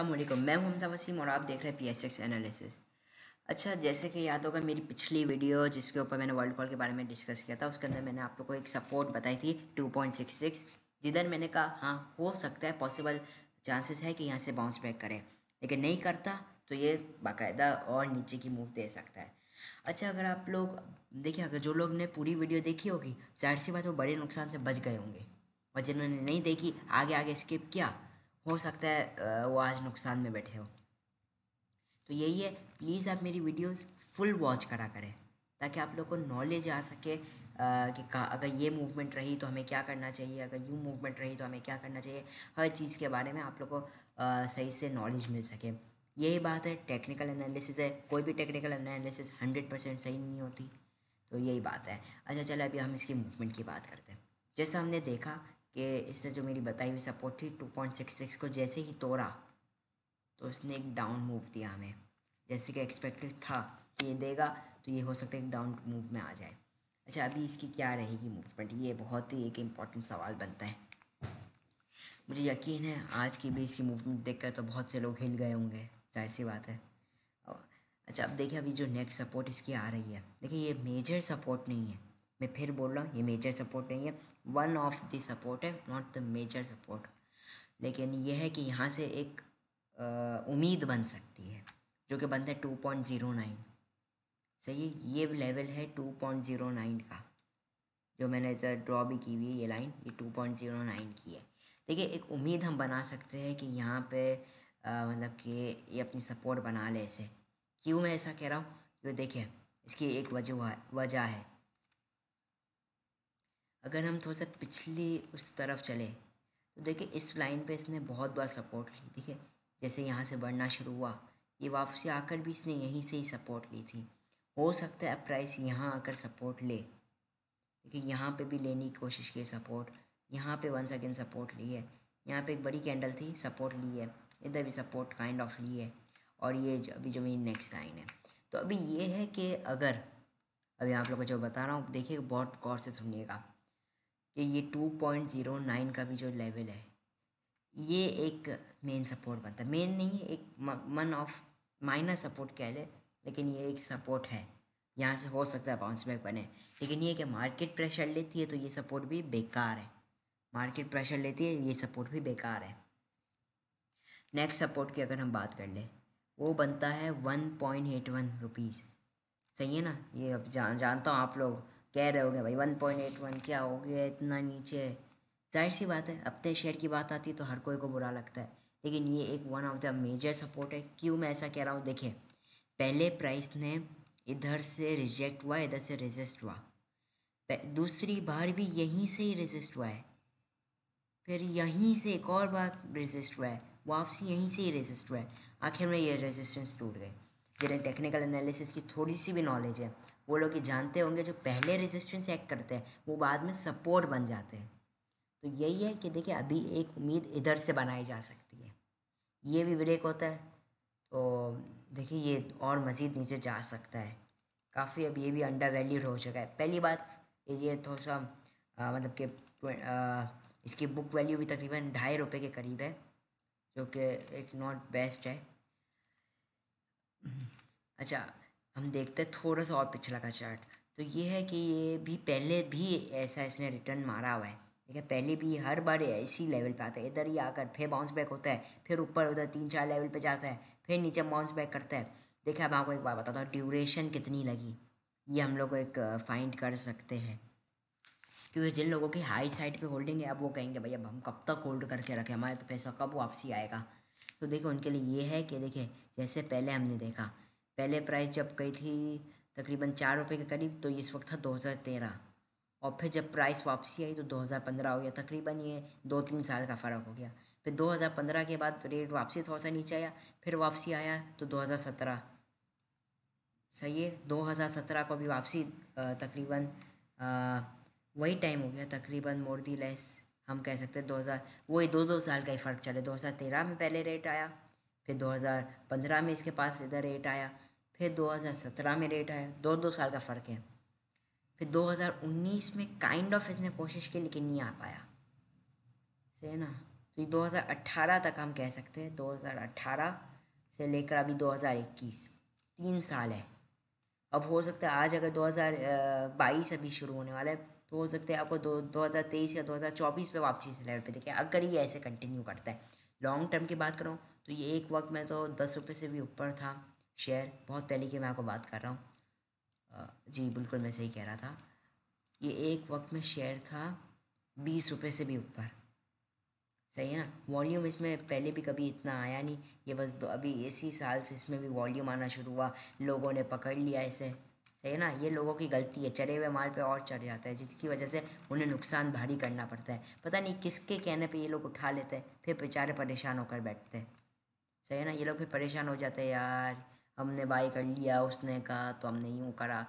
अल्लाम मैं हूं हमजा वसीम और आप देख रहे हैं पी एस एक्स एनालिसिस अच्छा जैसे कि याद होगा मेरी पिछली वीडियो जिसके ऊपर मैंने वर्ल्ड कॉल के बारे में डिस्कस किया था उसके अंदर मैंने आप लोग को एक सपोर्ट बताई थी 2.66 जिधर मैंने कहा हाँ हो सकता है पॉसिबल चांसेस है कि यहाँ से बाउंस बैक करें लेकिन नहीं करता तो ये बाकायदा और नीचे की मूव दे सकता है अच्छा अगर आप लोग देखिए अगर जो लोग ने पूरी वीडियो देखी होगी जाहिर सी बात वो बड़े नुकसान से बच गए होंगे और जिन्होंने नहीं देखी आगे आगे स्किप किया हो सकता है वो आज नुकसान में बैठे हो तो यही है प्लीज़ आप मेरी वीडियोस फुल वॉच करा करें ताकि आप लोग को नॉलेज आ सके आ, कि का अगर ये मूवमेंट रही तो हमें क्या करना चाहिए अगर यूँ मूवमेंट रही तो हमें क्या करना चाहिए हर चीज़ के बारे में आप लोग को आ, सही से नॉलेज मिल सके यही बात है टेक्निकल एनालिसिस है कोई भी टेक्निकल एनालिसिस हंड्रेड परसेंट सही नहीं होती तो यही बात है अच्छा चलो अभी हम इसकी मूवमेंट की बात करते हैं जैसा हमने देखा कि इसने जो मेरी बताई हुई सपोर्ट थी 2.66 को जैसे ही तोड़ा तो इसने एक डाउन मूव दिया हमें जैसे कि एक्सपेक्टेड था कि ये देगा तो ये हो सकता है एक डाउन मूव में आ जाए अच्छा अभी इसकी क्या रहेगी मूवमेंट ये बहुत ही एक इम्पॉर्टेंट सवाल बनता है मुझे यकीन है आज की भी इसकी मूवमेंट देखकर तो बहुत से लोग हिल गए होंगे जाहिर सी बात है अच्छा अब देखिए अभी जो नेक्स्ट सपोर्ट इसकी आ रही है देखिए ये मेजर सपोर्ट नहीं है मैं फिर बोल रहा हूँ ये मेजर सपोर्ट नहीं है वन ऑफ द सपोर्ट है नॉट द मेजर सपोर्ट लेकिन यह है कि यहाँ से एक उम्मीद बन सकती है जो कि बनता है टू पॉइंट ज़ीरो नाइन सही ये लेवल है टू पॉइंट ज़ीरो नाइन का जो मैंने इधर ड्रॉ भी की हुई है ये लाइन ये टू पॉइंट ज़ीरो नाइन की है देखिए एक उम्मीद हम बना सकते हैं कि यहाँ पे मतलब कि ये अपनी सपोर्ट बना ले इसे क्यों मैं ऐसा कह रहा हूँ क्यों देखिए इसकी एक वजह वजह है अगर हम थोड़ा सा पिछली उस तरफ चले तो देखिए इस लाइन पे इसने बहुत बार सपोर्ट ली ठीक है जैसे यहाँ से बढ़ना शुरू हुआ ये वापसी आकर भी इसने यहीं से ही सपोर्ट ली थी हो सकता है अब प्राइस यहाँ आकर सपोर्ट ले देखिए यहाँ पे भी लेने की कोशिश की सपोर्ट यहाँ पे वन सेकेंड सपोर्ट ली है यहाँ पे एक बड़ी कैंडल थी सपोर्ट ली है इधर भी सपोर्ट काइंड ऑफ ली है और ये जो अभी जो मेरी नेक्स्ट लाइन है तो अभी ये है कि अगर अभी आप लोगों को जो बता रहा हूँ देखिए बहुत गौर से सुनिएगा कि ये टू पॉइंट ज़ीरो नाइन का भी जो लेवल है ये एक मेन सपोर्ट बनता है मेन नहीं है एक मन ऑफ माइनर सपोर्ट कह लें लेकिन ये एक सपोर्ट है यहाँ से हो सकता है बाउंस बैक बने लेकिन ये कि मार्केट प्रेशर लेती है तो ये सपोर्ट भी बेकार है मार्केट प्रेशर लेती है ये सपोर्ट भी बेकार है नेक्स्ट सपोर्ट की अगर हम बात कर लें वो बनता है one point eight one rupees सही है ना ये अब जान जानता हूँ आप लोग कह रहे हो भाई वन पॉइंट एट वन क्या हो गया इतना नीचे है जाहिर सी बात है अपने शेयर की बात आती है तो हर कोई को बुरा लगता है लेकिन ये एक one of the major support है क्यों मैं ऐसा कह रहा हूँ देखिए पहले प्राइस ने इधर से रिजेक्ट हुआ इधर से रजिस्ट हुआ दूसरी बार भी यहीं से ही रजिस्ट हुआ है फिर यहीं से एक और बार रजिस्ट हुआ है वापसी यहीं से ही रजिस्ट हुआ है आखिर में ये रेजिस्टेंस टूट गए जिन्हें टेक्निकल एनालिसिस की थोड़ी सी भी नॉलेज है वो लोग ये जानते होंगे जो पहले रेजिस्टेंस एक्ट करते हैं वो बाद में सपोर्ट बन जाते हैं तो यही है कि देखिए अभी एक उम्मीद इधर से बनाई जा सकती है ये भी ब्रेक होता है तो देखिए ये और मज़ीद नीचे जा सकता है काफ़ी अब ये भी अंडर वैल्यूड हो चुका है पहली बात ये थोड़ा तो सा आ, मतलब कि इसकी बुक वैल्यू भी तकरीबन ढाई रुपये के करीब है जो कि एक नॉट बेस्ट है अच्छा हम देखते हैं थोड़ा सा और पिछला का चार्ट तो ये है कि ये भी पहले भी ऐसा इसने रिटर्न मारा हुआ है ठीक है पहले भी हर बार इसी लेवल पे आता है इधर ही आकर फिर बाउंस बैक होता है फिर ऊपर उधर तीन चार लेवल पे जाता है फिर नीचे बाउंस बैक करता है देखिए अब आपको एक बार बताता हूँ ड्यूरेशन कितनी लगी ये हम लोग एक फाइंड कर सकते हैं क्योंकि जिन लोगों की हाई साइड पे होल्डिंग है अब वो कहेंगे भाई अब हम कब तक होल्ड करके रखें हमारे तो पैसा कब वापसी आएगा तो देखिए उनके लिए ये है कि देखिए जैसे पहले हमने देखा पहले प्राइस जब गई थी तकरीबन चार रुपये के करीब तो इस वक्त था दो हज़ार तेरह और फिर जब प्राइस वापसी आई तो दो हज़ार पंद्रह हो गया तकरीबन ये दो तीन साल का फ़र्क हो गया फिर दो हज़ार पंद्रह के बाद रेट वापसी थोड़ा सा नीचे आया फिर वापसी आया तो दो हज़ार सत्रह सही है दो हज़ार सत्रह को भी वापसी तकरीबन वही टाइम हो गया तकरीबन मोर दी लेस हम कह सकते हैं हज़ार वही दो दो साल का ही फ़र्क चले तेरह में पहले रेट आया फिर दो हज़ार पंद्रह में इसके पास इधर रेट आया फिर 2017 में रेट आया दो दो साल का फ़र्क है फिर 2019 में काइंड ऑफ इसने कोशिश की लेकिन नहीं आ पाया सही है ना तो ये 2018 तक हम कह सकते हैं 2018 से लेकर अभी 2021 तीन साल है अब हो सकता है आज अगर 2022 अभी शुरू होने वाला है तो हो सकता है आपको दो दो हज़ार तेईस या दो हज़ार चौबीस पर वापसी से लेवल पर देखें अगर ये ऐसे कंटिन्यू करता है लॉन्ग टर्म की बात करूँ तो ये एक वक्त में तो दस रुपये से भी ऊपर था शेयर बहुत पहले की मैं आपको बात कर रहा हूँ जी बिल्कुल मैं सही कह रहा था ये एक वक्त में शेयर था बीस रुपये से भी ऊपर सही है ना वॉल्यूम इसमें पहले भी कभी इतना आया नहीं ये बस दो अभी इसी साल से इसमें भी वॉल्यूम आना शुरू हुआ लोगों ने पकड़ लिया इसे सही है ना ये लोगों की गलती है चले हुए माल पे और चढ़ जाता है जिसकी वजह से उन्हें नुकसान भारी करना पड़ता है पता नहीं किसके कहने पे ये लोग उठा लेते हैं फिर बेचारे परेशान होकर बैठते हैं सही है ना ये लोग फिर परेशान हो जाते हैं यार हमने बाई कर लिया उसने कहा तो हमने यूँ करा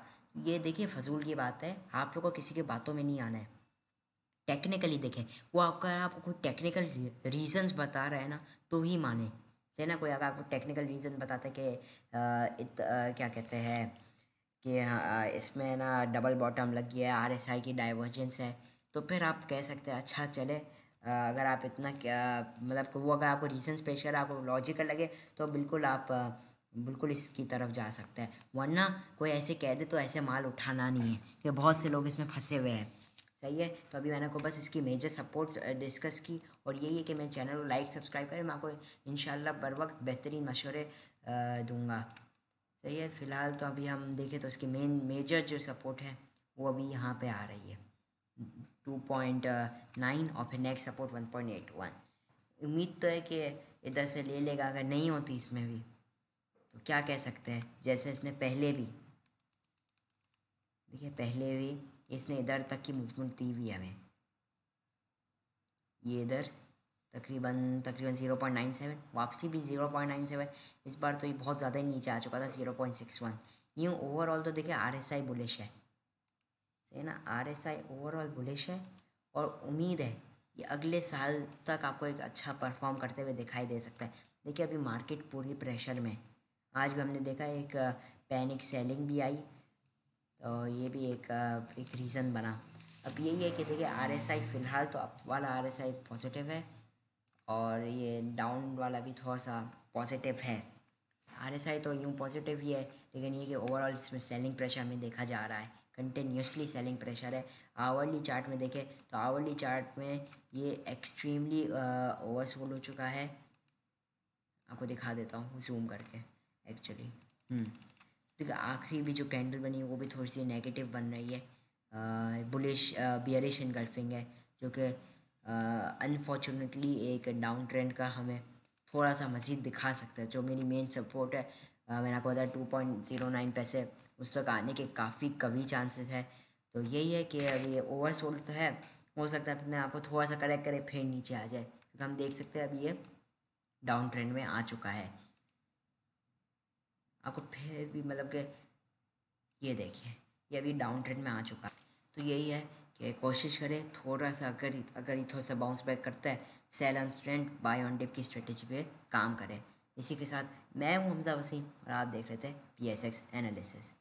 ये देखिए फजूल की बात है आप लोग को किसी की बातों में नहीं आना है टेक्निकली देखें वो आपका आपको कोई टेक्निकल रीजंस बता रहा है ना तो ही माने से ना कोई अगर आपको टेक्निकल रीज़न बताते कि क्या कहते हैं कि इसमें ना डबल बॉटम लग गया है आर एस आई की डाइवर्जेंस है तो फिर आप कह सकते हैं अच्छा चले आ, अगर आप इतना मतलब वो अगर आपको रीजंस पेश कर आपको लॉजिकल लगे तो बिल्कुल आप बिल्कुल इसकी तरफ जा सकता है वरना कोई ऐसे कह दे तो ऐसे माल उठाना नहीं है क्योंकि बहुत से लोग इसमें फंसे हुए हैं सही है तो अभी मैंने को बस इसकी मेजर सपोर्ट्स डिस्कस की और यही है कि मेरे चैनल को लाइक सब्सक्राइब करें मैं आपको इन बर वक्त बेहतरीन मशवरे दूंगा सही है फ़िलहाल तो अभी हम देखें तो इसकी मेन मेजर जो सपोर्ट है वो अभी यहाँ पे आ रही है टू पॉइंट नाइन और फिर next support one point eight one उम्मीद तो है कि इधर से ले लेगा अगर नहीं होती इसमें भी क्या कह सकते हैं जैसे इसने पहले भी देखिए पहले भी इसने इधर तक की मूवमेंट दी हुई हमें ये इधर तकरीबन तकरीबन ज़ीरो पॉइंट नाइन सेवन वापसी भी ज़ीरो पॉइंट नाइन सेवन इस बार तो ये बहुत ज़्यादा ही नीचे आ चुका था ज़ीरो पॉइंट सिक्स वन यूँ ओवरऑल तो देखिए आर एस आई बुलिश है सही ना R S I overall bullish है और उम्मीद है ये अगले साल तक आपको एक अच्छा परफॉर्म करते हुए दिखाई दे सकता है देखिए अभी मार्केट पूरी प्रेशर में है आज भी हमने देखा एक पैनिक सेलिंग भी आई तो ये भी एक एक रीज़न बना अब यही है कि देखिए आर एस आई फ़िलहाल तो अप वाला आर एस आई पॉजिटिव है और ये डाउन वाला भी थोड़ा सा पॉजिटिव है आर एस आई तो यूँ पॉजिटिव ही है लेकिन ये कि ओवरऑल इसमें सेलिंग प्रेशर में देखा जा रहा है कंटिन्यूसली सेलिंग प्रेशर है आवर्ली चार्ट में देखें तो आवर्ली चार्ट में ये एक्सट्रीमली ओवरसोल्ड uh, हो चुका है आपको दिखा देता हूँ जूम करके एक्चुअली ठीक है आखिरी भी जो कैंडल बनी है वो भी थोड़ी सी नेगेटिव बन रही है बुलिश बियरिश इनगल्फिंग है जो कि अनफॉर्चुनेटली एक डाउन ट्रेंड का हमें थोड़ा सा मजीद दिखा सकता है जो मेरी मेन सपोर्ट है आ, मैंने आपको बताया टू पॉइंट ज़ीरो नाइन पैसे उस तक आने के काफ़ी कवी चांसेस है तो यही है कि अभी ओवर सोल्ड तो है हो सकता है अपने आपको थोड़ा सा करेक्ट करे फिर नीचे आ जाए क्योंकि हम देख सकते हैं अभी ये डाउन ट्रेंड में आ चुका है आपको हाँ, फिर भी मतलब कि ये देखिए ये अभी डाउन ट्रेंड में आ चुका है तो यही है कि कोशिश करें थोड़ा सा अगर अगर ये थोड़ा सा बाउंस बैक करता है sell on strength buy on dip की स्ट्रेटेजी पे काम करें इसी के साथ मैं हूँ हमजा वसीम और आप देख रहे थे पी एस एक्स एनालिसिस